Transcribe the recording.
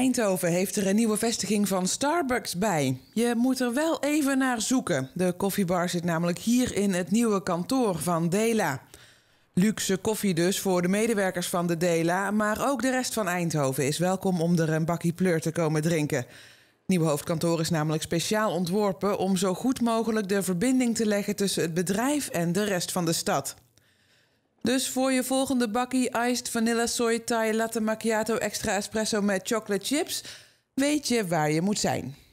Eindhoven heeft er een nieuwe vestiging van Starbucks bij. Je moet er wel even naar zoeken. De koffiebar zit namelijk hier in het nieuwe kantoor van Dela. Luxe koffie dus voor de medewerkers van de Dela, maar ook de rest van Eindhoven is welkom om er een bakkie pleur te komen drinken. nieuwe hoofdkantoor is namelijk speciaal ontworpen om zo goed mogelijk de verbinding te leggen tussen het bedrijf en de rest van de stad. Dus voor je volgende bakkie iced vanilla soy thai latte macchiato extra espresso met chocolate chips... weet je waar je moet zijn.